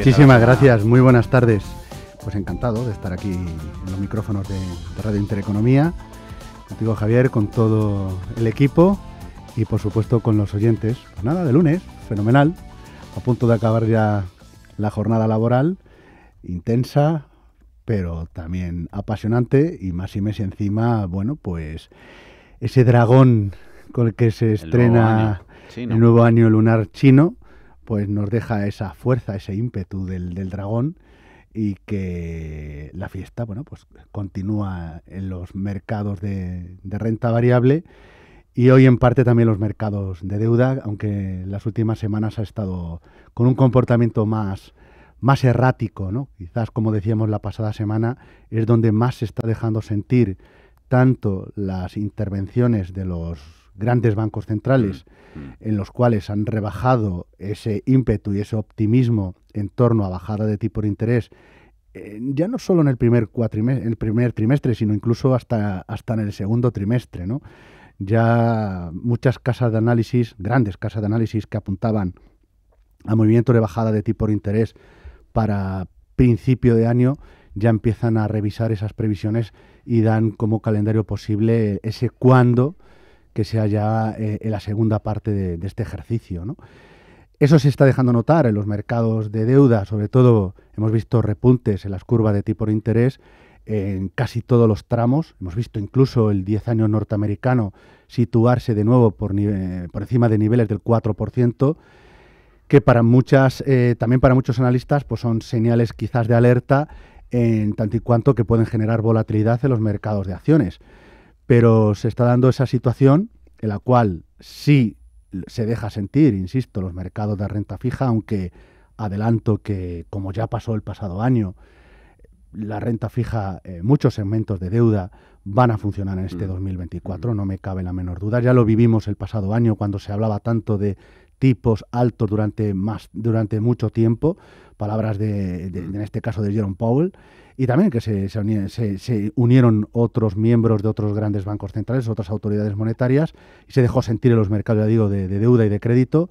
Muchísimas gracias, muy buenas tardes. Pues encantado de estar aquí en los micrófonos de, Radio Intereconomía, contigo Javier, con todo el equipo y por supuesto con los oyentes. Pues nada, de lunes, fenomenal, a punto de acabar ya la jornada laboral, intensa, pero también apasionante y más y más encima, bueno, pues ese dragón con el que se estrena el nuevo año lunar chino, pues nos deja esa fuerza, ese ímpetu del, dragón y que la fiesta, bueno, pues continúa en los mercados de, renta variable y hoy en parte también los mercados de deuda, aunque las últimas semanas ha estado con un comportamiento más, más errático, ¿no? Quizás, como decíamos la pasada semana, es donde más se está dejando sentir tanto las intervenciones de los grandes bancos centrales mm, mm. en los cuales han rebajado ese ímpetu y ese optimismo en torno a bajada de tipo de interés, eh, ya no solo en el primer, el primer trimestre, sino incluso hasta, hasta en el segundo trimestre. Ya muchas casas de análisis, grandes casas de análisis que apuntaban a movimiento de bajada de tipo de interés para principio de año, ya empiezan a revisar esas previsiones y dan como calendario posible ese cuándo que sea ya eh, en la segunda parte de, este ejercicio. Eso se está dejando notar en los mercados de deuda, sobre todo hemos visto repuntes en las curvas de tipo de interés en casi todos los tramos. Hemos visto incluso el 10 año norteamericano situarse de nuevo por, eh, encima de niveles del 4%, que para muchas, eh, también para muchos analistas pues son señales quizás de alerta en tanto y cuanto que pueden generar volatilidad en los mercados de acciones pero se está dando esa situación en la cual sí se deja sentir, insisto, los mercados de renta fija, aunque adelanto que como ya pasó el pasado año, la renta fija, eh, muchos segmentos de deuda van a funcionar en este 2024, mm. mm. no me cabe la menor duda. Ya lo vivimos el pasado año cuando se hablaba tanto de tipos altos durante, más, durante mucho tiempo, palabras de mm. en este caso de Jerome Powell, y también que se, unieron, otros miembros de otros grandes bancos centrales, otras autoridades monetarias, y se dejó sentir en los mercados, ya digo, de, deuda y de crédito,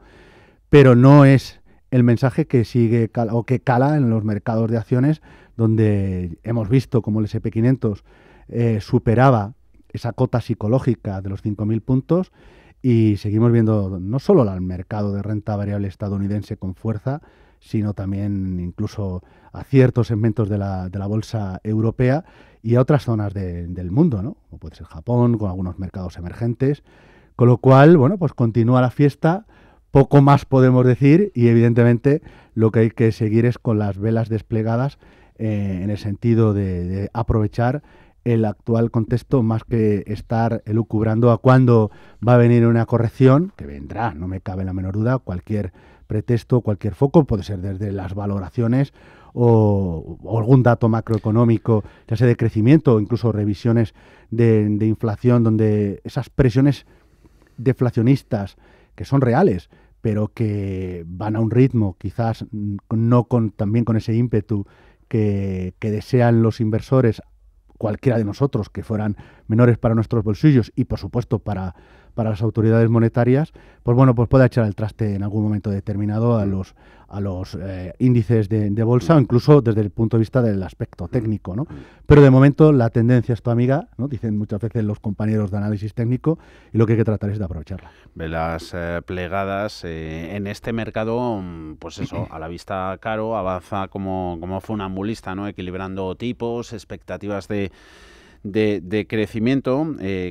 pero no es el mensaje que sigue o que cala en los mercados de acciones, donde hemos visto como el SP500 eh, superaba esa cota psicológica de los 5.000 puntos y seguimos viendo no solo al mercado de renta variable estadounidense con fuerza, sino también incluso a ciertos segmentos de la, de la bolsa europea y a otras zonas del mundo, ¿no? Como puede ser Japón, con algunos mercados emergentes. Con lo cual, bueno, pues continúa la fiesta, poco más podemos decir y evidentemente lo que hay que seguir es con las velas desplegadas eh, en el sentido de, de, aprovechar el actual contexto más que estar elucubrando a cuándo va a venir una corrección, que vendrá, no me cabe la menor duda, cualquier pretexto, cualquier foco, puede ser desde las valoraciones o, algún dato macroeconómico, ya sea de crecimiento o incluso revisiones de, inflación, donde esas presiones deflacionistas que son reales, pero que van a un ritmo, quizás no con, también con ese ímpetu que, que, desean los inversores, cualquiera de nosotros, que fueran menores para nuestros bolsillos y, por supuesto, para para las autoridades monetarias, pues bueno, pues puede echar el traste en algún momento determinado a mm. los a los eh, índices de, bolsa o mm. incluso desde el punto de vista del aspecto mm. técnico, ¿no? Pero de momento la tendencia es tu amiga, ¿no? Dicen muchas veces los compañeros de análisis técnico y lo que hay que tratar es de aprovecharla. las eh, plegadas eh, en este mercado, pues eso, a la vista caro, avanza como, como funambulista, ¿no? Equilibrando tipos, expectativas de de, crecimiento,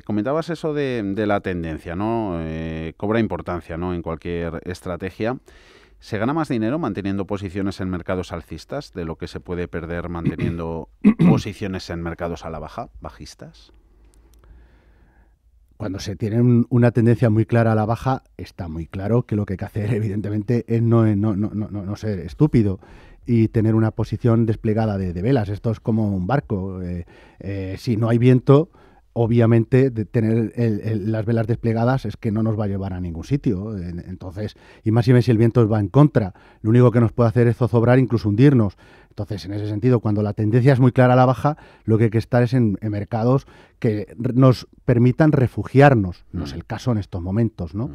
comentabas eso de, la tendencia, ¿no? cobra importancia, ¿no? En cualquier estrategia. ¿Se gana más dinero manteniendo posiciones en mercados alcistas de lo que se puede perder manteniendo posiciones en mercados a la baja, bajistas? Cuando se tiene una tendencia muy clara a la baja, está muy claro que lo que hay que hacer, evidentemente, es no, no, no, no, no ser estúpido y tener una posición desplegada de, velas. Esto es como un barco. Eh, eh, si no hay viento, obviamente tener las velas desplegadas es que no nos va a llevar a ningún sitio. Entonces, y más si el viento va en contra, lo único que nos puede hacer es zozobrar, incluso hundirnos. Entonces, en ese sentido, cuando la tendencia es muy clara a la baja, lo que hay que estar es en, mercados que nos permitan refugiarnos. No es el caso en estos momentos, ¿no? Mm.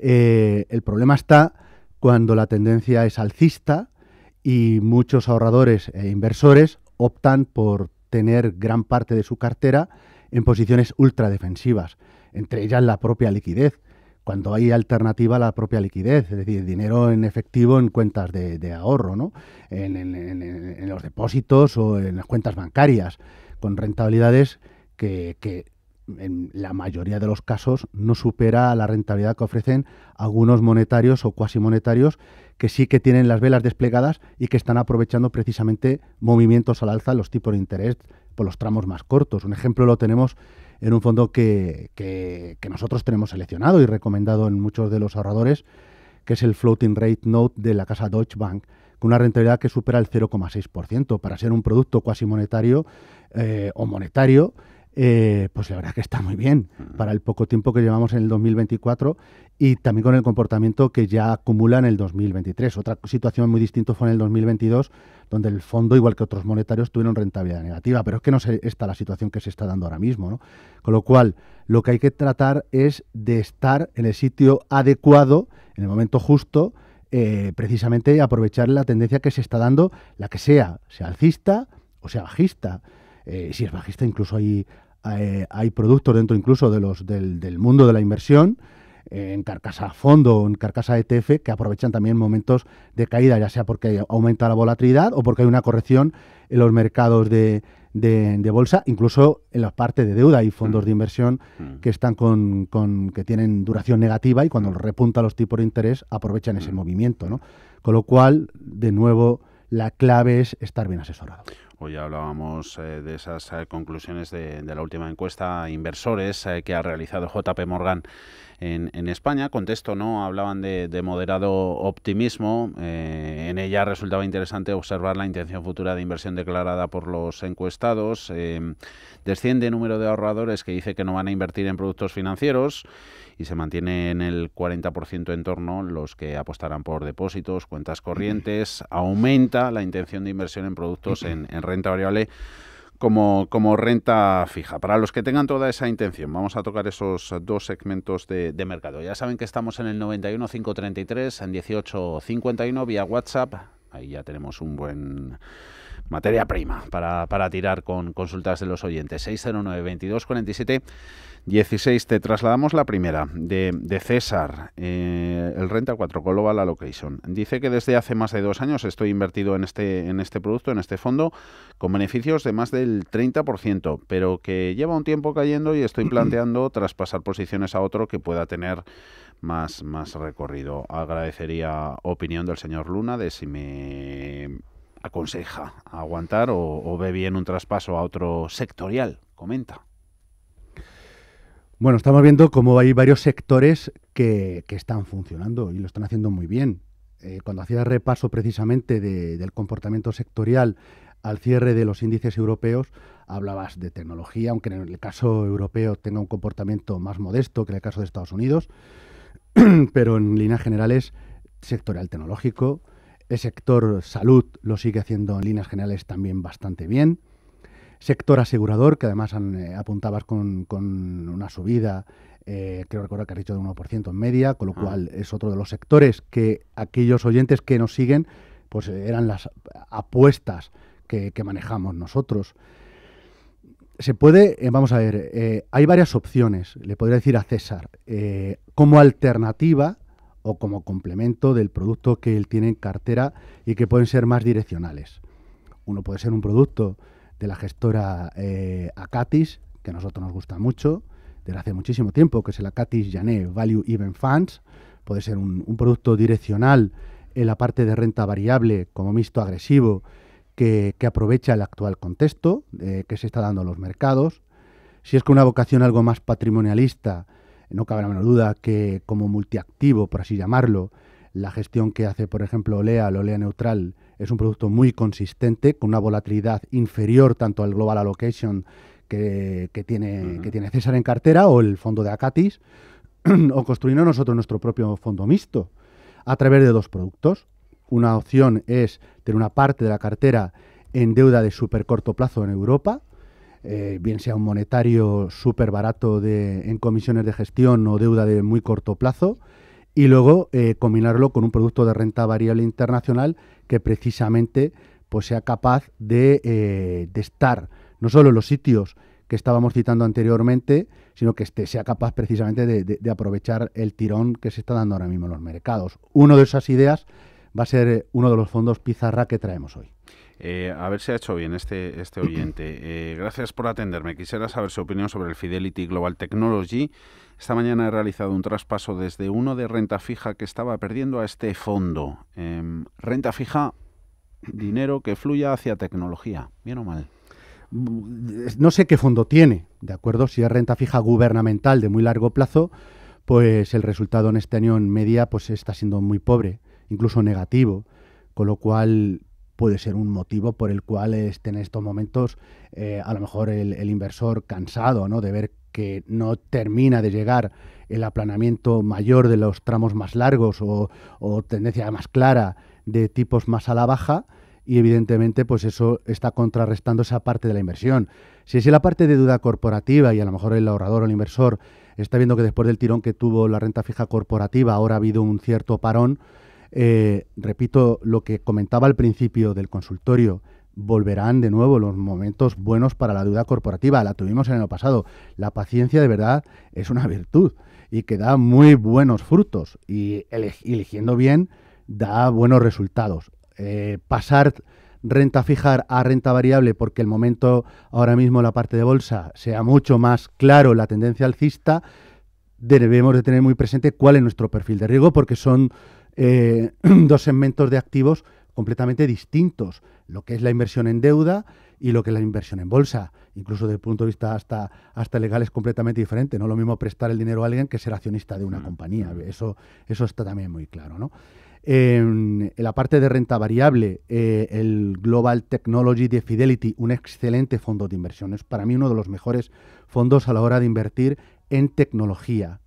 Eh, el problema está cuando la tendencia es alcista y muchos ahorradores e inversores optan por tener gran parte de su cartera en posiciones ultradefensivas, entre ellas la propia liquidez, cuando hay alternativa a la propia liquidez, es decir, dinero en efectivo en cuentas de, ahorro, ¿no? En, los depósitos o en las cuentas bancarias, con rentabilidades que, que en la mayoría de los casos no supera la rentabilidad que ofrecen algunos monetarios o cuasi monetarios que sí que tienen las velas desplegadas y que están aprovechando precisamente movimientos al alza los tipos de interés por los tramos más cortos. Un ejemplo lo tenemos en un fondo que, nosotros tenemos seleccionado y recomendado en muchos de los ahorradores, que es el Floating Rate Note de la casa Deutsche Bank, con una rentabilidad que supera el 0,6%. Para ser un producto cuasi monetario eh, o monetario, eh, pues la verdad que está muy bien para el poco tiempo que llevamos en el 2024 y también con el comportamiento que ya acumula en el 2023. Otra situación muy distinta fue en el 2022, donde el fondo, igual que otros monetarios, tuvieron rentabilidad negativa, pero es que no es esta la situación que se está dando ahora mismo. Con lo cual, lo que hay que tratar es de estar en el sitio adecuado, en el momento justo, eh, precisamente aprovechar la tendencia que se está dando, la que sea, sea alcista o sea bajista. Eh, si es bajista, incluso hay, eh, hay productos dentro incluso de los, del, mundo de la inversión, eh, en carcasa fondo o en carcasa ETF, e que aprovechan también momentos de caída, ya sea porque aumenta la volatilidad o porque hay una corrección en los mercados de, bolsa, incluso en la parte de deuda. Hay fondos mm. de inversión mm. que están con, con que tienen duración negativa y cuando mm. repunta los tipos de interés aprovechan ese movimiento. ¿no? Con lo cual, de nuevo, la clave es estar bien asesorado. Hoy hablábamos eh, de esas eh, conclusiones de, la última encuesta inversores eh, que ha realizado JP Morgan en, en, España. Contesto ¿no? Hablaban de, de moderado optimismo. en ella resultaba interesante observar la intención futura de inversión declarada por los encuestados. desciende el número de ahorradores que dice que no van a invertir en productos financieros y se mantiene en el 40% en torno los que apostarán por depósitos, cuentas corrientes, aumenta la intención de inversión en productos en, renta variable. Como, como, renta fija. Para los que tengan toda esa intención, vamos a tocar esos dos segmentos de, mercado. Ya saben que estamos en el 91.533... en 18.51... vía WhatsApp. Ahí ya tenemos un buen materia prima para, tirar con consultas de los oyentes. 609 2247 16 te trasladamos la primera, de, de César, eh, el Renta 4 Global Allocation. Dice que desde hace más de dos años estoy invertido en este, en este producto, en este fondo, con beneficios de más del 30%, pero que lleva un tiempo cayendo y estoy planteando traspasar posiciones a otro que pueda tener más, más recorrido. Agradecería opinión del señor Luna de si me aconseja aguantar o ve bien un traspaso a otro sectorial. Comenta. Bueno, estamos viendo cómo hay varios sectores que, están funcionando y lo están haciendo muy bien. Eh, cuando hacía repaso precisamente del comportamiento sectorial al cierre de los índices europeos, hablabas de tecnología, aunque en el caso europeo tenga un comportamiento más modesto que en el caso de Estados Unidos, pero en líneas generales, sectorial tecnológico, el sector salud lo sigue haciendo en líneas generales también bastante bien sector asegurador, que además eh, apuntabas con, una subida, eh, creo recordar que has dicho de 1% en media, con lo ah. cual es otro de los sectores que aquellos oyentes que nos siguen, pues eh, eran las apuestas que, manejamos nosotros. Se puede, vamos a ver, hay varias opciones, le podría decir a César, como alternativa o como complemento del producto que él tiene en cartera y que pueden ser más direccionales. Uno puede ser un producto de la gestora eh, Acatis, que a nosotros nos gusta mucho, desde hace muchísimo tiempo, que es el Acatis Jané Value Even Funds. Puede ser un, producto direccional en la parte de renta variable como mixto agresivo que, aprovecha el actual contexto eh, que se está dando a los mercados. Si es con una vocación algo más patrimonialista, no cabe la menor duda que como multiactivo, por así llamarlo, la gestión que hace, por ejemplo, Olea, la Olea Neutral, es un producto muy consistente, con una volatilidad inferior tanto al Global Allocation que, tiene, César en cartera o el fondo de Acatis, o construyendo nosotros nuestro propio fondo mixto a través de dos productos. Una opción es tener una parte de la cartera en deuda de súper corto plazo en Europa, eh, bien sea un monetario súper barato en comisiones de gestión o deuda de muy corto plazo, y luego eh, combinarlo con un producto de renta variable internacional que precisamente pues, sea capaz de, eh, estar no solo en los sitios que estábamos citando anteriormente, sino que este, sea capaz precisamente de, aprovechar el tirón que se está dando ahora mismo en los mercados. Una de esas ideas va a ser eh, uno de los fondos pizarra que traemos hoy. a ver si ha hecho bien este, este oyente. gracias por atenderme. Quisiera saber su opinión sobre el Fidelity Global Technology esta mañana he realizado un traspaso desde uno de renta fija que estaba perdiendo a este fondo. Em, renta fija, dinero que fluya hacia tecnología, bien o mal. Mm, no sé qué fondo tiene, ¿de acuerdo? Si es renta fija gubernamental de muy largo plazo, pues el resultado en este año en media pues está siendo muy pobre, incluso negativo, con lo cual puede ser un motivo por el cual esté en estos momentos eh, a lo mejor el, el, inversor cansado ¿no? de ver que no termina de llegar el aplanamiento mayor de los tramos más largos o, tendencia más clara de tipos más a la baja y evidentemente pues eso está contrarrestando esa parte de la inversión. Si es la parte de duda corporativa y a lo mejor el ahorrador o el inversor está viendo que después del tirón que tuvo la renta fija corporativa ahora ha habido un cierto parón, eh, repito lo que comentaba al principio del consultorio, volverán de nuevo los momentos buenos para la deuda corporativa. La tuvimos en el pasado. La paciencia de verdad es una virtud y que da muy buenos frutos y eligiendo bien da buenos resultados. Eh, pasar renta fija a renta variable porque el momento ahora mismo la parte de bolsa sea mucho más claro la tendencia alcista, debemos de tener muy presente cuál es nuestro perfil de riesgo porque son eh, dos segmentos de activos completamente distintos lo que es la inversión en deuda y lo que es la inversión en bolsa. Incluso desde el punto de vista hasta, hasta legal es completamente diferente. No lo mismo prestar el dinero a alguien que ser accionista de una mm. compañía. Mm. Eso, eso está también muy claro. En la parte de renta variable, eh, el Global Technology de Fidelity, un excelente fondo de inversiones, para mí uno de los mejores fondos a la hora de invertir en tecnología.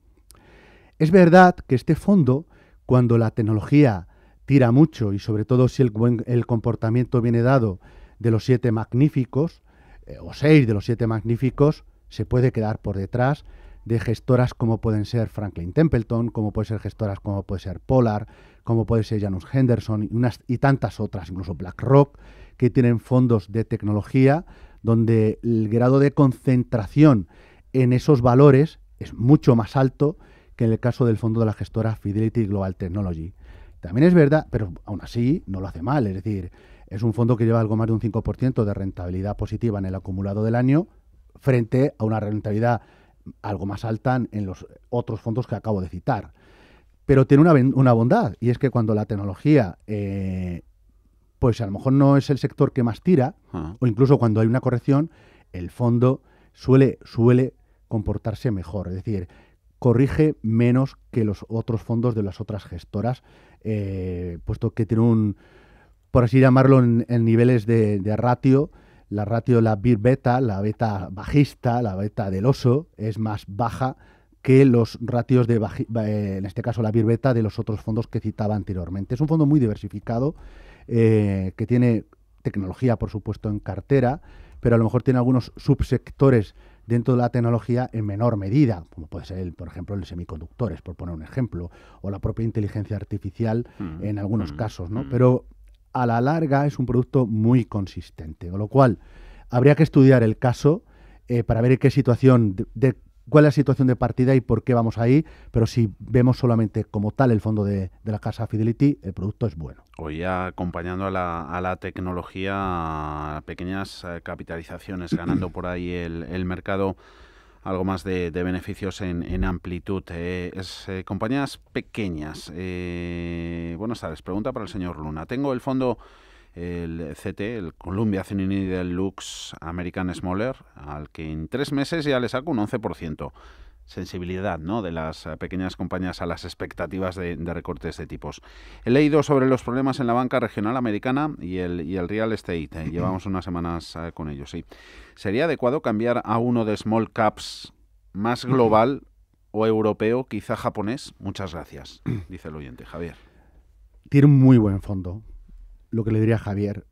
Es verdad que este fondo, cuando la tecnología tira mucho y sobre todo si el, el comportamiento viene dado de los siete magníficos, eh, o seis de los siete magníficos, se puede quedar por detrás de gestoras como pueden ser Franklin Templeton, como pueden ser gestoras como puede ser Polar, como puede ser Janus Henderson y, unas, y tantas otras, incluso BlackRock, que tienen fondos de tecnología donde el grado de concentración en esos valores es mucho más alto que en el caso del fondo de la gestora Fidelity Global Technology. También es verdad, pero aún así no lo hace mal, es decir, es un fondo que lleva algo más de un 5% de rentabilidad positiva en el acumulado del año frente a una rentabilidad algo más alta en los otros fondos que acabo de citar. Pero tiene una, bondad, y es que cuando la tecnología, eh, pues a lo mejor no es el sector que más tira, ah. o incluso cuando hay una corrección, el fondo suele, suele comportarse mejor. Es decir, corrige menos que los otros fondos de las otras gestoras, eh, puesto que tiene un, por así llamarlo, en, niveles de, ratio. La ratio, la bir beta, la beta bajista, la beta del oso, es más baja que los ratios de, eh, en este caso, la bir beta de los otros fondos que citaba anteriormente. Es un fondo muy diversificado, eh, que tiene tecnología, por supuesto, en cartera, pero a lo mejor tiene algunos subsectores dentro de la tecnología en menor medida, como puede ser, por ejemplo, el semiconductores, por poner un ejemplo, o la propia inteligencia artificial mm, en algunos mm, casos, ¿no? Mm. Pero a la larga es un producto muy consistente, con lo cual habría que estudiar el caso eh, para ver qué situación de cuál es la situación de partida y por qué vamos ahí, pero si vemos solamente como tal el fondo de, la casa Fidelity, el producto es bueno. Hoy acompañando a la, tecnología, pequeñas eh, capitalizaciones, ganando por ahí el, mercado algo más de, beneficios en, amplitud. Eh, es, eh, compañías pequeñas. Eh, buenas tardes. Pregunta para el señor Luna. Tengo el fondo el CT, el Columbia Cenini Deluxe American Smaller, al que en tres meses ya le saco un 11% sensibilidad ¿no? de las eh, pequeñas compañías a las expectativas de, recortes de tipos. He leído sobre los problemas en la banca regional americana y el, y el real estate. Eh, llevamos unas semanas eh, con ellos, sí. ¿Sería adecuado cambiar a uno de small caps más global o europeo, quizá japonés? Muchas gracias, dice el oyente Javier. Tiene un muy buen fondo lo que le diría Javier.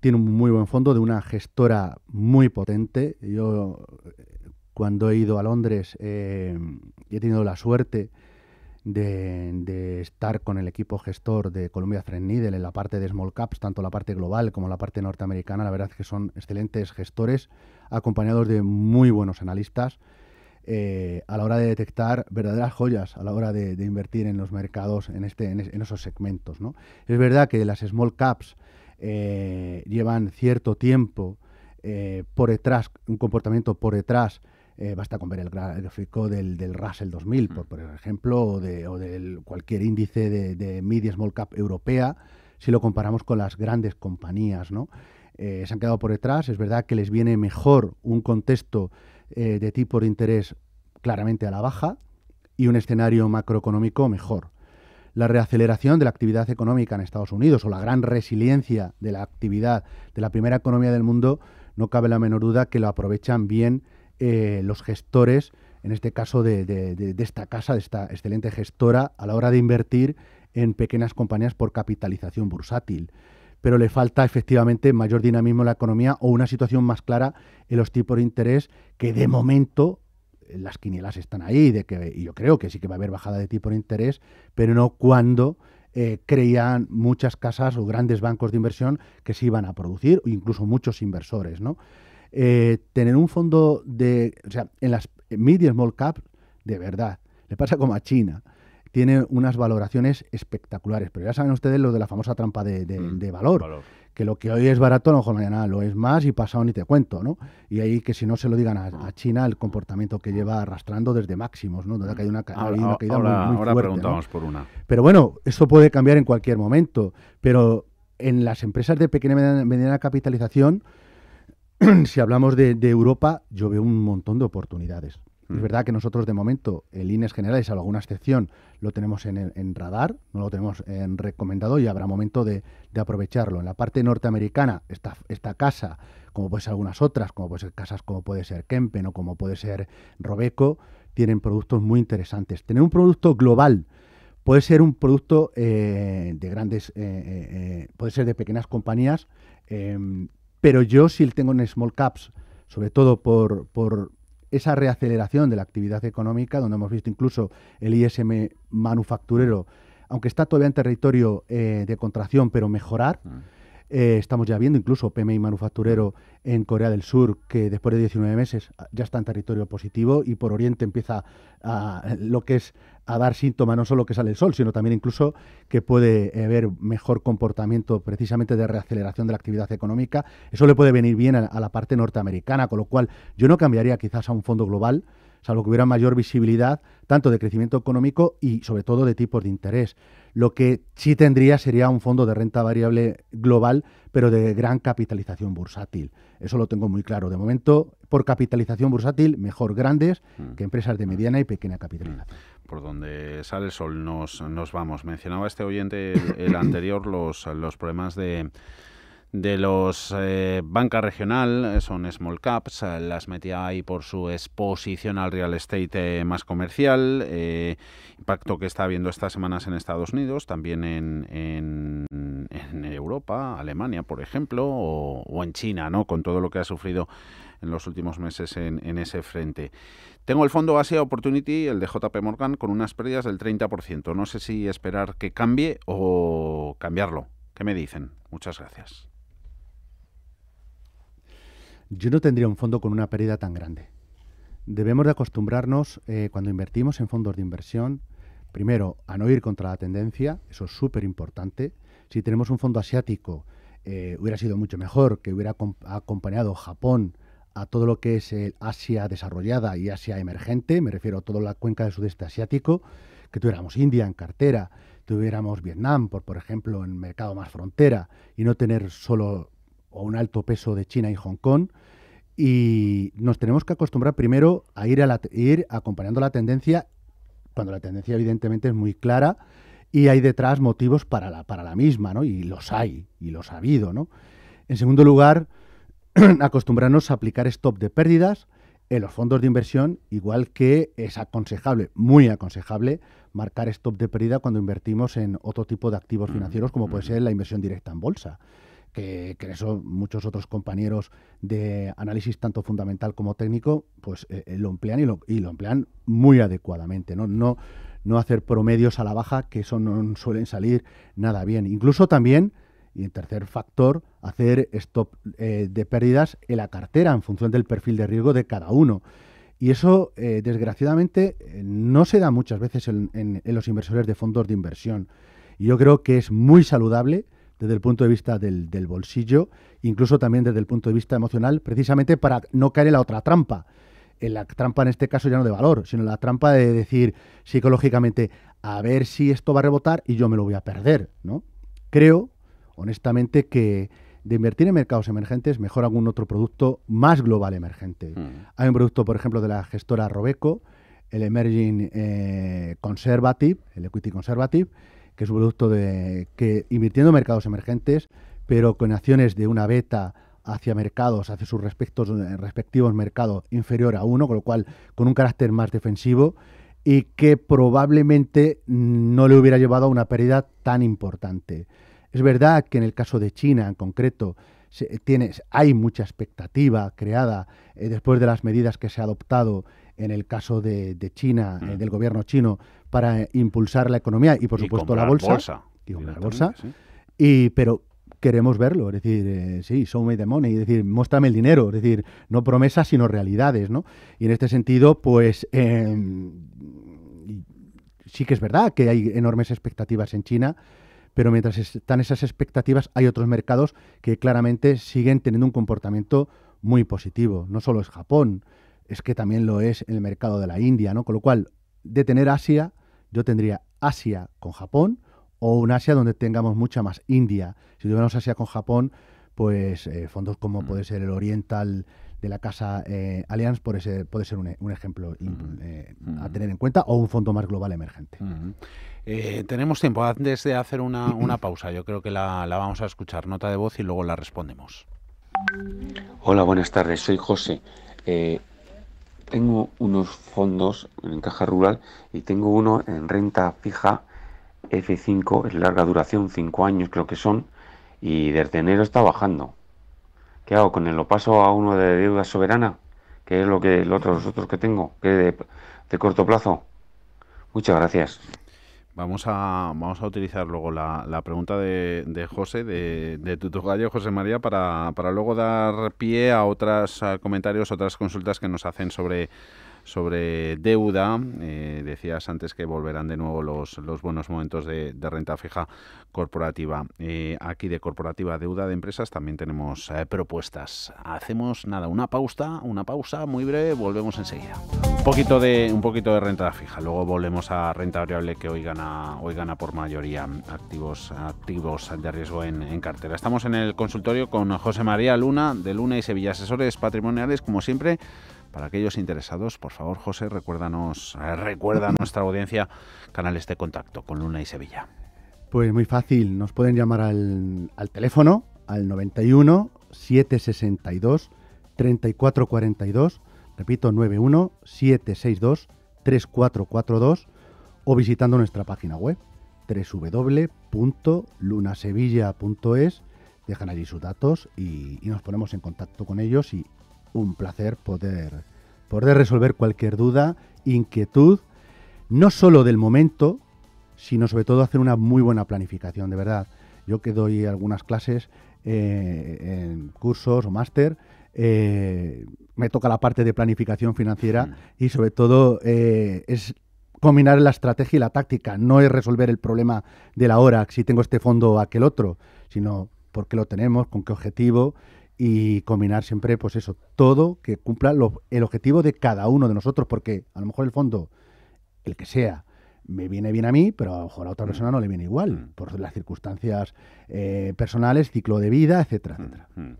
Tiene un muy buen fondo de una gestora muy potente. Yo cuando he ido a Londres eh, he tenido la suerte de, estar con el equipo gestor de Columbia Needle en la parte de small caps, tanto la parte global como la parte norteamericana. La verdad es que son excelentes gestores acompañados de muy buenos analistas eh, a la hora de detectar verdaderas joyas, a la hora de, invertir en los mercados, en, este, en, esos segmentos. Es verdad que las small caps eh, llevan cierto tiempo eh, por detrás, un comportamiento por detrás. basta con ver el gráfico del, Russell 2000, por, por ejemplo, o de del cualquier índice de, media small cap europea, si lo comparamos con las grandes compañías, ¿no? se han quedado por detrás. Es verdad que les viene mejor un contexto eh, de tipo de interés claramente a la baja y un escenario macroeconómico mejor. La reaceleración de la actividad económica en Estados Unidos o la gran resiliencia de la actividad de la primera economía del mundo, no cabe la menor duda que lo aprovechan bien eh, los gestores, en este caso de esta casa, de esta excelente gestora, a la hora de invertir en pequeñas compañías por capitalización bursátil pero le falta efectivamente mayor dinamismo en la economía o una situación más clara en los tipos de interés que de momento eh, las quinielas están ahí, de que, y yo creo que sí que va a haber bajada de tipo de interés, pero no cuando eh, creían muchas casas o grandes bancos de inversión que se iban a producir, o incluso muchos inversores. ¿no? Eh, tener un fondo de. O sea, en las mid small cap, de verdad, le pasa como a China tiene unas valoraciones espectaculares. Pero ya saben ustedes lo de la famosa trampa de, mm, valor, que lo que hoy es barato, a lo mejor mañana lo es más y pasado ni te cuento, ¿no? Y ahí que si no se lo digan a, China el comportamiento que lleva arrastrando desde máximos, ¿no? una, ahora, preguntamos por una. Pero bueno, esto puede cambiar en cualquier momento, pero en las empresas de pequeña y mediana, mediana capitalización, si hablamos de, de Europa, yo veo un montón de oportunidades. Es mm. verdad que nosotros de momento, en líneas generales, salvo alguna excepción, lo tenemos en, radar, no lo tenemos en eh, recomendado y habrá momento de, aprovecharlo. En la parte norteamericana, esta, casa, como puede ser algunas otras, como puede ser casas como puede ser Kempen o como puede ser Robeco, tienen productos muy interesantes. Tener un producto global puede ser un producto eh, de grandes, eh, puede ser de pequeñas compañías, em, pero yo si tengo en small caps, sobre todo por, por, esa reaceleración de la actividad económica, donde hemos visto incluso el ISM manufacturero, aunque está todavía en territorio eh, de contracción, pero mejorar. Mm. Eh, estamos ya viendo incluso PMI manufacturero en Corea del Sur, que después de 19 meses ah, ya está en territorio positivo y por Oriente empieza a, lo que es a dar síntomas no solo que sale el sol, sino también incluso que puede eh, haber mejor comportamiento precisamente de reaceleración de la actividad económica. Eso le puede venir bien a la parte norteamericana, con lo cual yo no cambiaría quizás a un fondo global, salvo que hubiera mayor visibilidad, tanto de crecimiento económico y sobre todo de tipos de interés. Lo que sí tendría sería un fondo de renta variable global, pero de gran capitalización bursátil. Eso lo tengo muy claro. De momento, por capitalización bursátil, mejor grandes mm. que empresas de mm. mediana y pequeña capitalización. Mm. Por donde sale el sol nos, vamos. Mencionaba este oyente el, anterior los problemas de de los eh, banca regional, eh, son small caps, eh, las metía ahí por su exposición al real estate más comercial, impacto que está habiendo estas semanas en Estados Unidos, también en, Europa, Alemania, por ejemplo, o, en China, ¿no? con todo lo que ha sufrido en los últimos meses en, en ese frente. Tengo el fondo Asia Opportunity, el de JP Morgan, con unas pérdidas del 30%. No sé si esperar que cambie o cambiarlo. ¿Qué me dicen? Muchas gracias. Yo no tendría un fondo con una pérdida tan grande. Debemos de acostumbrarnos eh, cuando invertimos en fondos de inversión, primero, a no ir contra la tendencia, eso es súper importante. Si tenemos un fondo asiático, eh, hubiera sido mucho mejor que hubiera acompañado Japón a todo lo que es el Asia desarrollada y Asia emergente, me refiero a toda la cuenca del sudeste asiático, que tuviéramos India en cartera, tuviéramos Vietnam, por, por ejemplo, en mercado más frontera, y no tener solo o un alto peso de China y Hong Kong. Y nos tenemos que acostumbrar primero a ir, a ir acompañando la tendencia, cuando la tendencia evidentemente es muy clara y hay detrás motivos para la, para la misma, ¿no? Y los hay, y los ha habido, ¿no? En segundo lugar, acostumbrarnos a aplicar stop de pérdidas en los fondos de inversión, igual que es aconsejable, muy aconsejable, marcar stop de pérdida cuando invertimos en otro tipo de activos mm, financieros, como puede mm. ser la inversión directa en bolsa que, que eso muchos otros compañeros de análisis tanto fundamental como técnico, pues eh, eh, lo emplean y lo, y lo emplean muy adecuadamente, ¿no? No, no hacer promedios a la baja, que eso no suelen salir nada bien. Incluso también, y en tercer factor, hacer stop eh, de pérdidas en la cartera en función del perfil de riesgo de cada uno. Y eso, desgraciadamente, no se da muchas veces en, en los inversores de fondos de inversión. Y yo creo que es muy saludable desde el punto de vista del, bolsillo, incluso también desde el punto de vista emocional, precisamente para no caer en la otra trampa. En la trampa en este caso ya no de valor, sino la trampa de decir psicológicamente, a ver si esto va a rebotar y yo me lo voy a perder, ¿no? Creo, honestamente, que de invertir en mercados emergentes, mejor algún otro producto más global emergente. Mm. Hay un producto, por ejemplo, de la gestora Robeco, el Emerging eh, Conservative, el Equity Conservative, que es un producto de, que invirtiendo en mercados emergentes, pero con acciones de una beta hacia mercados, hacia sus respectivos mercados inferior a uno, con lo cual con un carácter más defensivo y que probablemente no le hubiera llevado a una pérdida tan importante. Es verdad que en el caso de China en concreto tienes, hay mucha expectativa creada eh, después de las medidas que se ha adoptado en el caso de, China, eh, mm. del gobierno chino, para eh, impulsar la economía y, por supuesto, la bolsa. Y bolsa. Y, pero queremos verlo, es decir, eh, sí, show me the money, es decir, muéstrame el dinero, es decir, no promesas, sino realidades, ¿no? Y en este sentido, pues... Em, sí que es verdad que hay enormes expectativas en China, pero mientras están esas expectativas hay otros mercados que claramente siguen teniendo un comportamiento muy positivo. No solo es Japón, es que también lo es el mercado de la India, ¿no? Con lo cual, de tener Asia, yo tendría Asia con Japón o un Asia donde tengamos mucha más India. Si tuviéramos Asia con Japón, pues eh, fondos como mm. puede ser el Oriental de la casa eh, Allianz puede ser, puede ser un, eh, ejemplo mm. a mm. tener en cuenta o un fondo más global emergente. tenemos tiempo antes de hacer una, pausa. Yo creo que la, vamos a escuchar, nota de voz y luego la respondemos. Hola, buenas tardes. Soy José tengo unos fondos en caja rural y tengo uno en renta fija F5, es larga duración, 5 años creo que son, y desde enero está bajando. ¿Qué hago con él? ¿Lo paso a uno de deuda soberana? Que es lo que el otro, los otros que tengo, que de, de corto plazo. Muchas gracias. Vamos a, vamos a utilizar luego la, la pregunta de, de, José, de, de Tutu José María, para, para luego dar pie a otros comentarios, otras consultas que nos hacen sobre sobre deuda. Eh, decías antes que volverán de nuevo los, los buenos momentos de, renta fija corporativa. Eh, aquí de corporativa deuda de empresas también tenemos eh, propuestas. Hacemos nada, una pausa, una pausa muy breve, volvemos enseguida. Un poquito de, un poquito de renta fija, luego volvemos a renta variable que hoy gana, hoy gana por mayoría activos, activos de riesgo en cartera. Estamos en el consultorio con José María Luna de Luna y Sevilla Asesores Patrimoniales, como siempre. Para aquellos interesados, por favor, José, recuérdanos, recuerda nuestra audiencia canales de contacto con Luna y Sevilla. Pues muy fácil, nos pueden llamar al, teléfono al 91 762 3442, repito 91 762 3442 o visitando nuestra página web www.lunasevilla.es. Dejan allí sus datos y, y, nos ponemos en contacto con ellos y un placer poder, poder resolver cualquier duda, inquietud, no solo del momento, sino sobre todo hacer una muy buena planificación, de verdad. Yo que doy algunas clases eh, en cursos o máster, eh, me toca la parte de planificación financiera y sobre todo eh, es combinar la estrategia y la táctica. No es resolver el problema de la hora, si tengo este fondo o aquel otro, sino por qué lo tenemos, con qué objetivo, y combinar siempre, pues eso, todo que cumpla el objetivo de cada uno de nosotros, porque a lo mejor el fondo, el que sea, me viene bien a mí, pero a lo mejor a otra mm. persona no le viene igual, mm. por las circunstancias eh, personales, ciclo de vida, etcétera, mm, etcétera.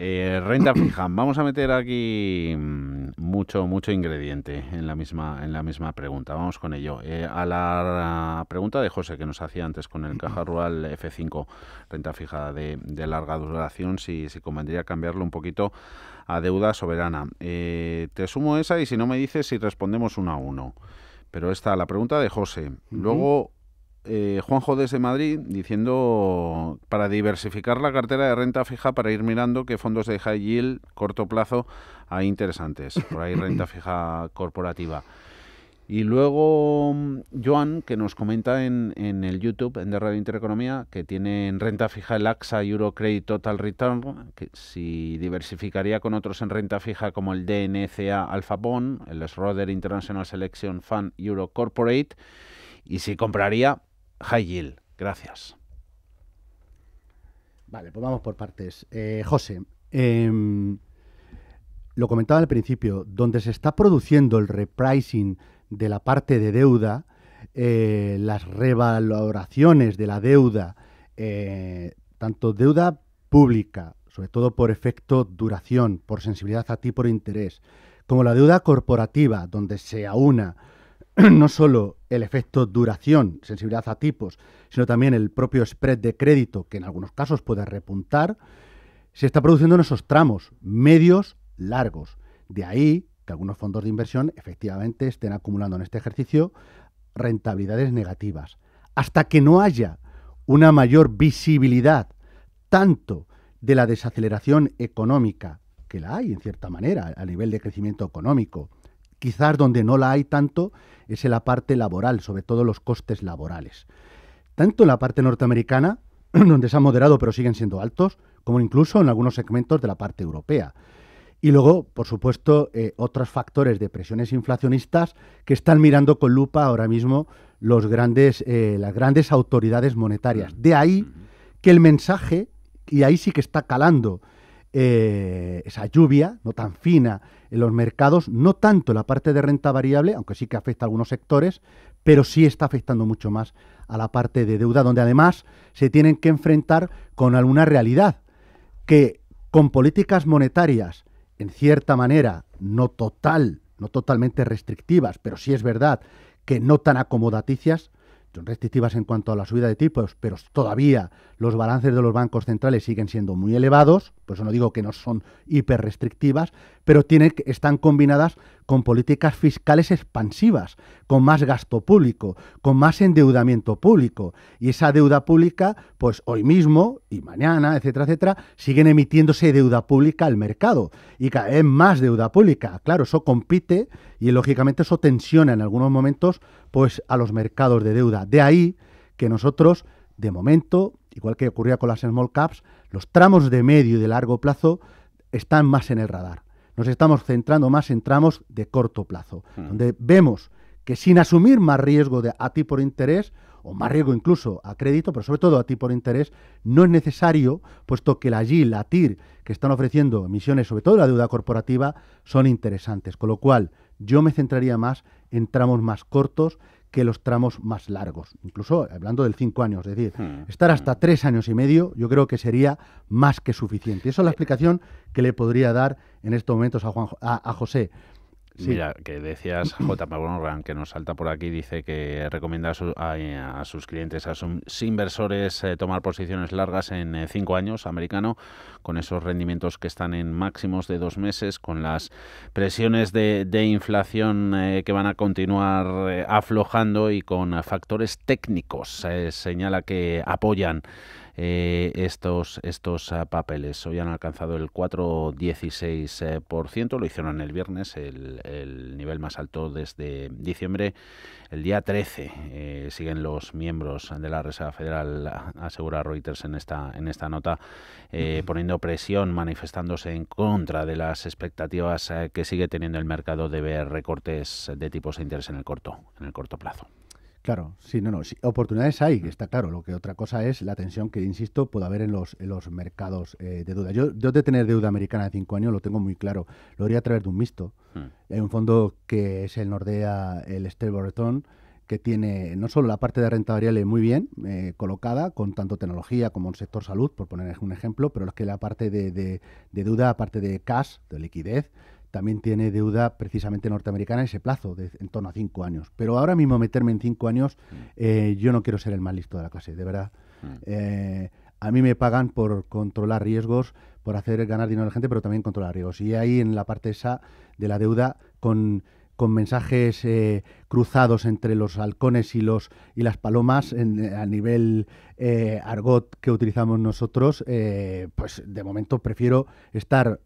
Eh, renta fija, vamos a meter aquí mm, mucho, mucho ingrediente en la misma, en la misma pregunta. Vamos con ello. Eh, a la pregunta de José que nos hacía antes con el caja rural F5, renta fija de, larga duración, si, convendría cambiarlo un poquito a deuda soberana. Eh, te sumo esa y si no me dices si respondemos uno a uno. Pero esta, la pregunta de José. Luego eh, Juanjo Juan Madrid diciendo para diversificar la cartera de renta fija para ir mirando qué fondos de high yield corto plazo hay interesantes. Por ahí renta fija corporativa. Y luego mm, Joan, que nos comenta en, el YouTube, en de Radio Intereconomía, que tiene en renta fija el AXA Credit Total Return, que si diversificaría con otros en renta fija como el DNCA Alpha Bond, el Schroeder International Selection Fund Euro Corporate, y si compraría High Gracias. Vale, pues vamos por partes. Eh, José, em, lo comentaba al principio, donde se está produciendo el repricing de la parte de deuda, eh, las revaloraciones de la deuda, eh, tanto deuda pública, sobre todo por efecto duración, por sensibilidad a ti por interés, como la deuda corporativa, donde se aúna no solo el efecto duración, sensibilidad a tipos, sino también el propio spread de crédito, que en algunos casos puede repuntar, se está produciendo en esos tramos medios largos. De ahí que algunos fondos de inversión efectivamente estén acumulando en este ejercicio rentabilidades negativas. Hasta que no haya una mayor visibilidad tanto de la desaceleración económica, que la hay en cierta manera a nivel de crecimiento económico, Quizás donde no la hay tanto es en la parte laboral, sobre todo los costes laborales. Tanto en la parte norteamericana, donde se ha moderado pero siguen siendo altos, como incluso en algunos segmentos de la parte europea. Y luego, por supuesto, eh, otros factores de presiones inflacionistas que están mirando con lupa ahora mismo los grandes, eh, las grandes autoridades monetarias. Mm, de ahí mm. que el mensaje, y ahí sí que está calando eh, esa lluvia no tan fina en los mercados, no tanto la parte de renta variable, aunque sí que afecta a algunos sectores, pero sí está afectando mucho más a la parte de deuda, donde además se tienen que enfrentar con alguna realidad, que con políticas monetarias, en cierta manera, no total, no totalmente restrictivas, pero sí es verdad que no tan acomodaticias, son restrictivas en cuanto a la subida de tipos, pero todavía los balances de los bancos centrales siguen siendo muy elevados, por eso no digo que no son hiper restrictivas, pero están combinadas con políticas fiscales expansivas, con más gasto público, con más endeudamiento público. Y esa deuda pública, pues hoy mismo y mañana, etcétera, etcétera, siguen emitiéndose deuda pública al mercado y cada vez más deuda pública. Claro, eso compite y lógicamente eso tensiona en algunos momentos pues a los mercados de deuda. De ahí que nosotros, de momento, igual que ocurría con las small caps, los tramos de medio y de largo plazo están más en el radar nos estamos centrando más en tramos de corto plazo, mm. donde vemos que sin asumir más riesgo de, a ti por interés, o más riesgo incluso a crédito, pero sobre todo a ti por interés, no es necesario, puesto que la GIL, la TIR, que están ofreciendo emisiones, sobre todo la deuda corporativa, son interesantes. Con lo cual, yo me centraría más en tramos más cortos que los tramos más largos. Incluso hablando del cinco años, es decir, hmm. estar hasta hmm. tres años y medio, yo creo que sería más que suficiente. Esa es la eh, explicación que le podría dar en estos momentos a, a José. Mira, que decías J. Morgan, que nos salta por aquí, dice que recomienda a, sus clientes, a sus inversores, eh, tomar posiciones largas en eh, cinco años americano, con esos rendimientos que están en máximos de dos meses, con las presiones de, inflación eh, que van a continuar aflojando y con factores técnicos. señala que apoyan eh, estos, estos ah, papeles. Hoy han alcanzado el 4,16%, eh, lo hicieron el viernes, el, nivel más alto desde diciembre. El día 13 eh, siguen los miembros de la Reserva Federal, asegura Reuters en esta, en esta nota, poniendo presión, manifestándose en contra de las expectativas que sigue teniendo el mercado de ver recortes de tipos de interés en el corto, en el corto plazo. Claro, sí, no, no. oportunidades hay, está claro. Lo que otra cosa es la tensión que, insisto, puede haber en los, mercados eh, de deuda. Yo, de tener deuda americana de cinco años lo tengo muy claro. Lo haría a través de un mixto. Hay hmm. un fondo que es el Nordea, el Stable que tiene no solo la parte de renta variable muy bien eh, colocada, con tanto tecnología como el sector salud, por poner un ejemplo, pero es que la parte de, de, de deuda, aparte de cash, de liquidez, también tiene deuda precisamente norteamericana, ese plazo de en torno a cinco años. Pero ahora mismo meterme en cinco años, mm. eh, yo no quiero ser el más listo de la clase, de verdad. Mm. Eh, a mí me pagan por controlar riesgos, por hacer ganar dinero a la gente, pero también controlar riesgos. Y ahí en la parte esa de la deuda con con mensajes eh, cruzados entre los halcones y los y las palomas en, a nivel argot que utilizamos nosotros, pues de momento prefiero estar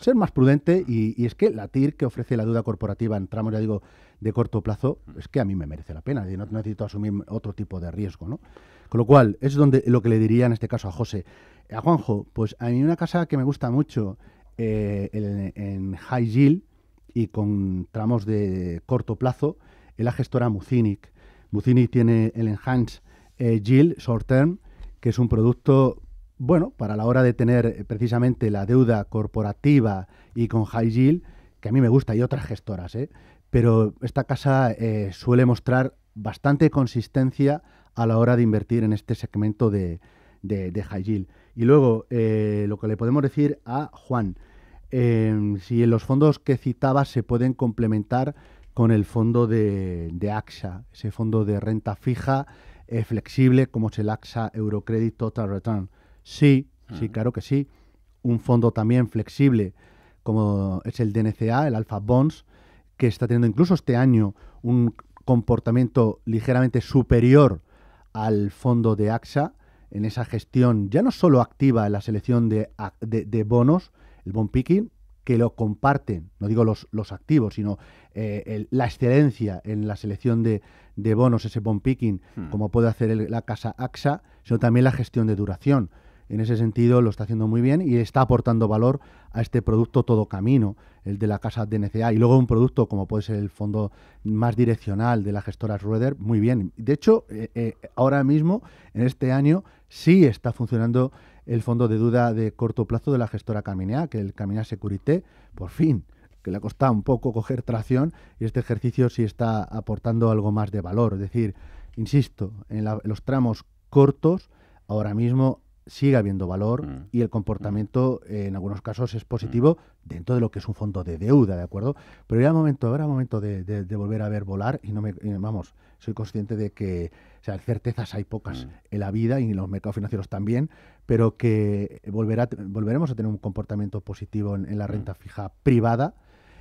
ser más prudente y, es que la TIR que ofrece la deuda corporativa en tramos, ya digo, de corto plazo, es que a mí me merece la pena. y No necesito asumir otro tipo de riesgo, ¿no? Con lo cual, es donde lo que le diría en este caso a José. A Juanjo, pues hay una casa que me gusta mucho eh, en, High Yield y con tramos de corto plazo es la gestora Mucinic. Mucinic tiene el Enhanced eh, Yield Short Term, que es un producto bueno, para la hora de tener eh, precisamente la deuda corporativa y con high yield, que a mí me gusta y otras gestoras, ¿eh? pero esta casa eh, suele mostrar bastante consistencia a la hora de invertir en este segmento de, de, high yield. Y luego, lo que le podemos decir a Juan, em, si en los fondos que citaba se pueden complementar con el fondo de, de AXA, ese fondo de renta fija flexible como es el AXA Eurocredit Total Return. Sí, sí, claro que sí. Un fondo también flexible como es el DNCA, el Alpha Bonds, que está teniendo incluso este año un comportamiento ligeramente superior al fondo de AXA en esa gestión ya no solo activa en la selección de, bonos, el bond picking, que lo comparten, no digo los, activos, sino eh, la excelencia en la selección de, de bonos, ese bond picking, hmm. como puede hacer la casa AXA, sino también la gestión de duración en ese sentido lo está haciendo muy bien y está aportando valor a este producto todo camino, el de la casa DNCA. Y luego un producto como puede ser el fondo más direccional de la gestora Schroeder, muy bien. De hecho, eh, eh, ahora mismo, en este año, sí está funcionando el fondo de duda de corto plazo de la gestora Caminea, que el Caminea Securité, por fin que le ha costado un poco coger tracción y este ejercicio sí está aportando algo más de valor. Es decir, insisto, en los tramos cortos ahora mismo sigue habiendo valor mm. y el comportamiento eh, en algunos casos es positivo mm. dentro de lo que es un fondo de deuda, ¿de acuerdo? Pero ya momento, habrá momento de, volver a ver volar y no me, vamos, soy consciente de que, o sea, certezas hay pocas mm. en la vida y en los mercados financieros también, pero que volverá, volveremos a tener un comportamiento positivo en la renta fija privada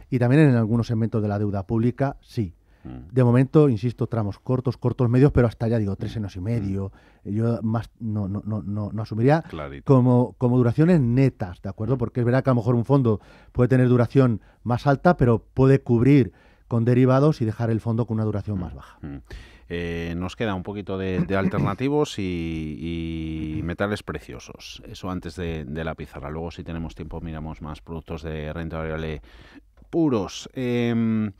y también en algunos segmentos de la deuda pública, sí. Mm. De momento, insisto, tramos cortos, cortos, medios, pero hasta ya digo, tres mm. años y medio. Mm. Eh, yo más no, asumiría como, como duraciones netas, ¿de acuerdo? Porque es verdad que a lo mejor un fondo puede tener duración más alta, pero puede cubrir con derivados y dejar el fondo con una duración más baja. Eh, nos queda un poquito de, alternativos y, metales preciosos. Eso antes de, la pizarra. Luego, si tenemos tiempo, miramos más productos de renta variable puros. Em,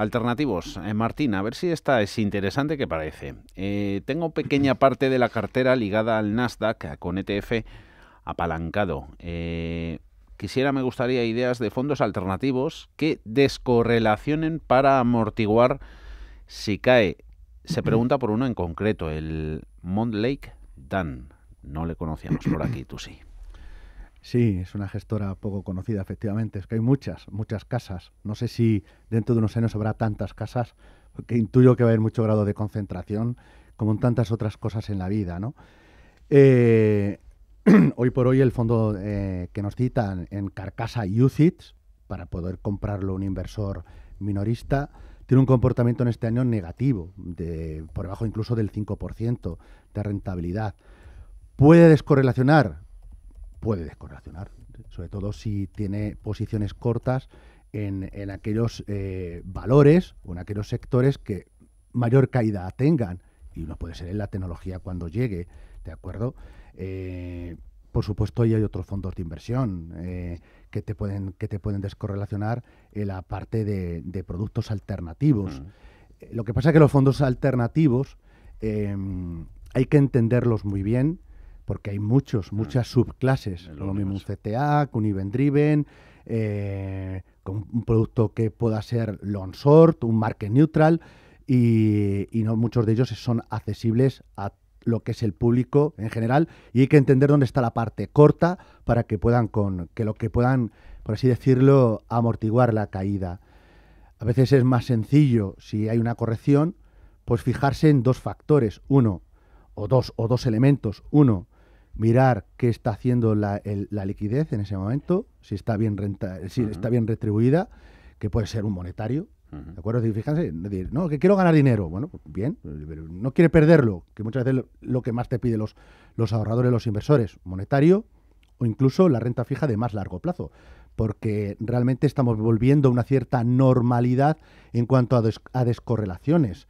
Alternativos, eh, Martín, a ver si esta es interesante que parece. Eh, tengo pequeña parte de la cartera ligada al Nasdaq con ETF apalancado. Eh, quisiera, me gustaría ideas de fondos alternativos que descorrelacionen para amortiguar si cae. Se pregunta por uno en concreto, el Montlake Dan. No le conocíamos por aquí, tú sí. Sí, es una gestora poco conocida, efectivamente. Es que hay muchas, muchas casas. No sé si dentro de unos años habrá tantas casas, porque intuyo que va a haber mucho grado de concentración, como en tantas otras cosas en la vida, ¿no? Eh, hoy por hoy el fondo eh, que nos citan en Carcasa y UCITS, para poder comprarlo un inversor minorista, tiene un comportamiento en este año negativo, de, por debajo incluso del 5% de rentabilidad. ¿Puede descorrelacionar? puede descorrelacionar, sobre todo si tiene posiciones cortas en, en aquellos eh, valores o en aquellos sectores que mayor caída tengan, y uno puede ser en la tecnología cuando llegue, ¿de acuerdo? Eh, por supuesto, y hay otros fondos de inversión eh, que, te pueden, que te pueden descorrelacionar en la parte de, productos alternativos. Mm. Lo que pasa es que los fondos alternativos em, hay que entenderlos muy bien, porque hay muchos, mm. muchas subclases, lo mismo un CTA, un event driven, eh, con un producto que pueda ser long short, un market neutral, y, no muchos de ellos son accesibles a lo que es el público en general, y hay que entender dónde está la parte corta para que puedan con, que lo que puedan, por así decirlo, amortiguar la caída. A veces es más sencillo, si hay una corrección, pues fijarse en dos factores, uno, o dos, o dos elementos. Uno, mirar qué está haciendo la, la liquidez en ese momento, si está bien renta, si está bien retribuida, que puede ser un monetario, ¿De acuerdo? Fíjense, no, que quiero ganar dinero. Bueno, pues bien, no quiere perderlo, que muchas veces lo que más te piden los, ahorradores, los inversores, monetario o incluso la renta fija de más largo plazo, porque realmente estamos volviendo a una cierta normalidad en cuanto a, a descorrelaciones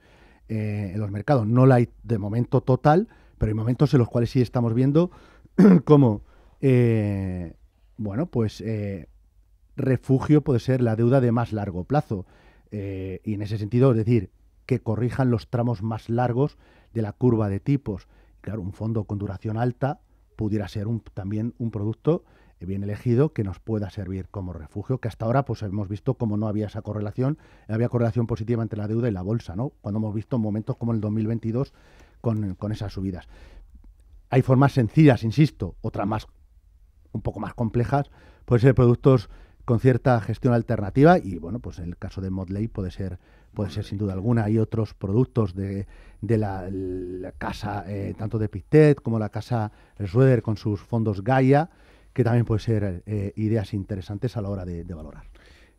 eh, en los mercados. No la hay de momento total, pero hay momentos en los cuales sí estamos viendo cómo, eh, bueno, pues eh, refugio puede ser la deuda de más largo plazo. Eh, y en ese sentido, es decir, que corrijan los tramos más largos de la curva de tipos. Claro, un fondo con duración alta pudiera ser también un producto bien elegido que nos pueda servir como refugio, que hasta ahora pues hemos visto como no había esa correlación, había correlación positiva entre la deuda y la bolsa, ¿no? Cuando hemos visto momentos como el 2022 con, esas subidas. Hay formas sencillas, insisto, otras más un poco más complejas, puede ser productos con cierta gestión alternativa y bueno, pues en el caso de Modley puede ser puede ser sin duda alguna. Hay otros productos de, de la, casa, eh, tanto de Pictet como la casa Schroeder con sus fondos Gaia, que también puede ser eh, ideas interesantes a la hora de, valorar.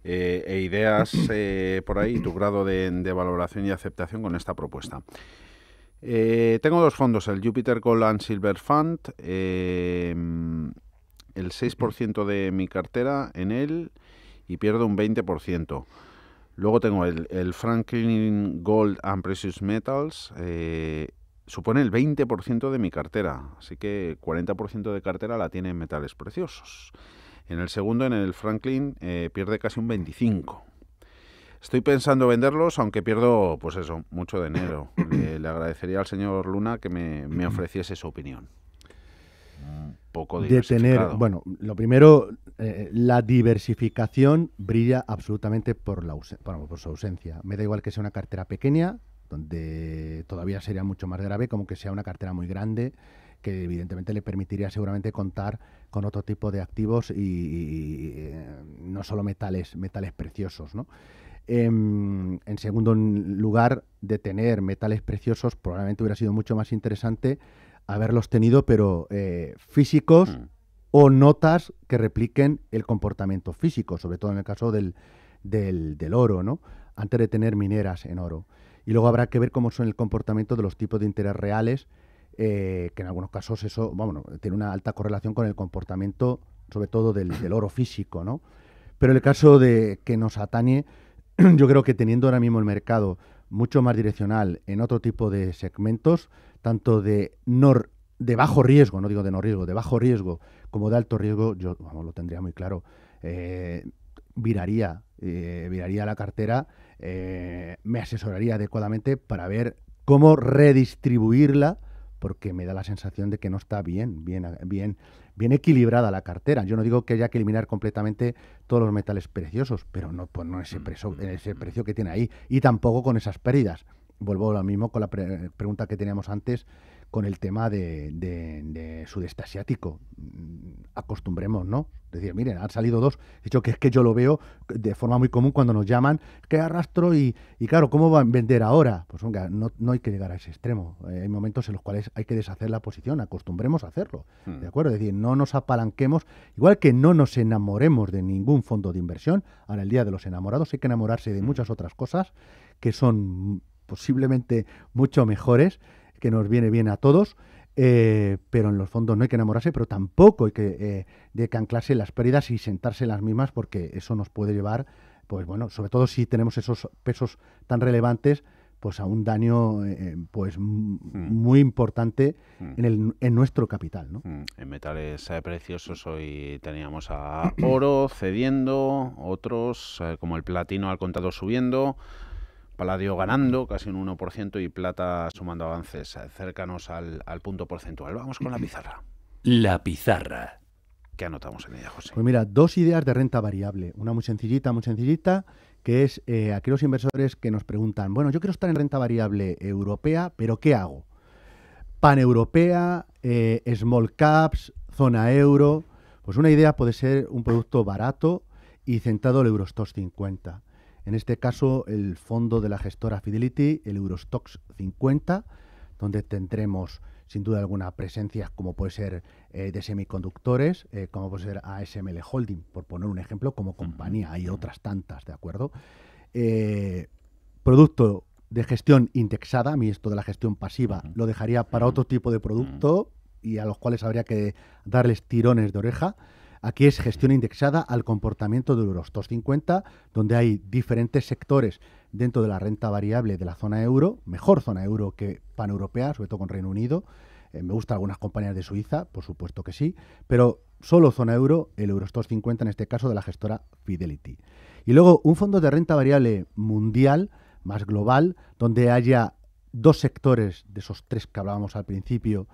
Eh, e ideas eh, por ahí, tu grado de, de valoración y aceptación con esta propuesta. Eh, tengo dos fondos, el Jupiter Gold and Silver Fund, em, el 6% de mi cartera en él y pierdo un 20%. Luego tengo el, Franklin Gold and Precious Metals, eh, supone el 20% de mi cartera, así que 40% de cartera la tiene en metales preciosos. En el segundo, en el Franklin, eh, pierde casi un 25%. Estoy pensando venderlos, aunque pierdo, pues eso, mucho dinero. Le, agradecería al señor Luna que me, ofreciese su opinión. poco de tener, bueno, lo primero, eh, la diversificación brilla absolutamente por, la por, su ausencia. Me da igual que sea una cartera pequeña, donde todavía sería mucho más grave, como que sea una cartera muy grande, que evidentemente le permitiría seguramente contar con otro tipo de activos y, y eh, no solo metales, metales preciosos, ¿no? Em, en segundo lugar, de tener metales preciosos, probablemente hubiera sido mucho más interesante haberlos tenido, pero eh, físicos mm. o notas que repliquen el comportamiento físico, sobre todo en el caso del, oro, ¿no? antes de tener mineras en oro. Y luego habrá que ver cómo son el comportamiento de los tipos de interés reales, eh, que en algunos casos eso, bueno, tiene una alta correlación con el comportamiento, sobre todo del, oro físico, ¿no? Pero en el caso de que nos atañe, yo creo que teniendo ahora mismo el mercado mucho más direccional en otro tipo de segmentos, tanto de, nor de bajo riesgo, no digo de no riesgo, de bajo riesgo como de alto riesgo, yo vamos, lo tendría muy claro. Eh, viraría, eh, viraría la cartera, eh, me asesoraría adecuadamente para ver cómo redistribuirla, porque me da la sensación de que no está bien, bien, bien bien equilibrada la cartera. Yo no digo que haya que eliminar completamente todos los metales preciosos, pero no, pues no en ese, mm, en mm, ese mm. precio que tiene ahí y tampoco con esas pérdidas. Vuelvo lo mismo con la pregunta que teníamos antes con el tema de, de, sudeste asiático. Mm, acostumbremos, ¿no? Decir, miren, han salido dos. dicho que es que yo lo veo de forma muy común cuando nos llaman, que arrastro y, claro, ¿cómo van a vender ahora? Pues venga, no, no, hay que llegar a ese extremo. Eh, hay momentos en los cuales hay que deshacer la posición, acostumbremos a hacerlo. Hmm. ¿De acuerdo? Es decir, no nos apalanquemos, igual que no nos enamoremos de ningún fondo de inversión. Ahora, el día de los enamorados, hay que enamorarse de hmm. muchas otras cosas que son posiblemente mucho mejores que nos viene bien a todos. Eh, pero en los fondos no hay que enamorarse, pero tampoco hay que, eh, de anclarse las pérdidas y sentarse las mismas, porque eso nos puede llevar, pues bueno, sobre todo si tenemos esos pesos tan relevantes, pues a un daño eh, pues hmm. muy importante hmm. en, el, en nuestro capital. Hmm. En metales preciosos hoy teníamos a oro cediendo, otros como el platino al contado subiendo, paladio ganando casi un 1% y plata sumando avances cercanos al, punto porcentual. Vamos con la mm-hmm. pizarra. La pizarra. ¿Qué anotamos en ella, José? Pues mira, dos ideas de renta variable. Una muy sencillita, muy sencillita, que es eh, aquellos inversores que nos preguntan, bueno, yo quiero estar en renta variable europea, pero ¿qué hago? Paneuropea, europea, eh, small caps, zona euro. Pues una idea puede ser un producto barato y centrado al Eurostoxx 50. En este caso, el fondo de la gestora Fidelity, el Eurostox 50, donde tendremos sin duda alguna presencias como puede ser eh, de semiconductores, eh, como puede ser ASML Holding, por poner un ejemplo, como compañía. Hay otras tantas, ¿de acuerdo? Eh, producto de gestión indexada, mi esto de la gestión pasiva lo dejaría para otro tipo de producto y a los cuales habría que darles tirones de oreja. Aquí es gestión indexada al comportamiento del euros 50, donde hay diferentes sectores dentro de la renta variable de la zona euro, mejor zona euro que paneuropea, sobre todo con Reino Unido. Eh, me gustan algunas compañías de Suiza, por supuesto que sí, pero solo zona euro, el Eurostoxx 50 en este caso de la gestora Fidelity. Y luego un fondo de renta variable mundial, más global, donde haya dos sectores de esos tres que hablábamos al principio,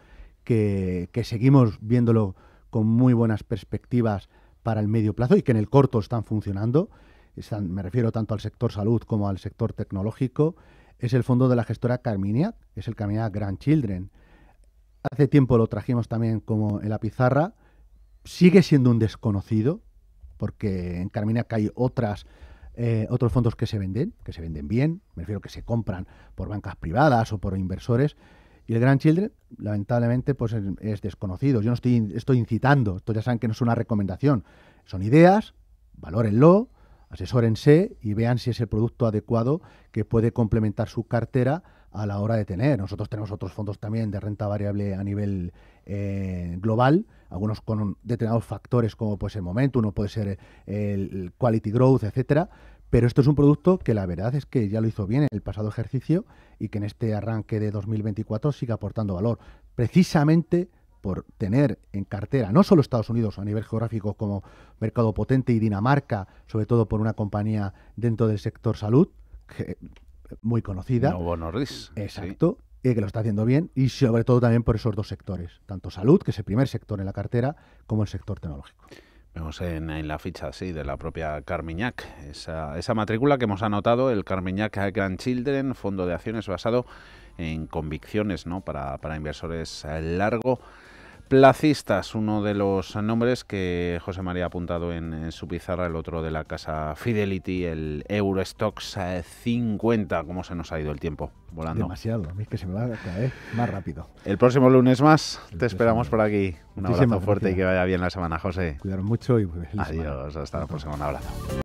que seguimos viéndolo con muy buenas perspectivas para el medio plazo y que en el corto están funcionando. me refiero tanto al sector salud como al sector tecnológico. Es el fondo de la gestora Carminia, es el Carminia Grand Children. Hace tiempo lo trajimos también como en la pizarra. Sigue siendo un desconocido, porque en Carminia hay otras, eh, otros fondos que se venden, que se venden bien, me refiero que se compran por bancas privadas o por inversores, y el Grand Children, lamentablemente, pues es desconocido. Yo no estoy, incitando, esto ya saben que no es una recomendación. Son ideas, valórenlo, asesórense y vean si es el producto adecuado que puede complementar su cartera a la hora de tener. Nosotros tenemos otros fondos también de renta variable a nivel eh, global, algunos con determinados factores como pues el momento, uno puede ser el quality growth, etcétera pero esto es un producto que la verdad es que ya lo hizo bien en el pasado ejercicio y que en este arranque de 2024 sigue aportando valor, precisamente por tener en cartera no solo Estados Unidos a nivel geográfico como mercado potente y Dinamarca, sobre todo por una compañía dentro del sector salud, que, eh, muy conocida. Novo Nordisk. Exacto. y que lo está haciendo bien y sobre todo también por esos dos sectores, tanto salud, que es el primer sector en la cartera, como el sector tecnológico. Vemos en, la ficha, sí, de la propia Carmiñac, esa, matrícula que hemos anotado, el Carmiñac Grand Children, fondo de acciones basado en convicciones ¿no? para, para inversores largo Placistas, uno de los nombres que José María ha apuntado en, su pizarra, el otro de la casa Fidelity, el Eurostox 50. Eh, ¿Cómo se nos ha ido el tiempo volando? Demasiado, a mí es que se me va a caer más rápido. El próximo lunes más, te esperamos por aquí. Un abrazo fuerte y que vaya bien la semana, José. Cuidado mucho y pues, Adiós, hasta la próxima, un abrazo.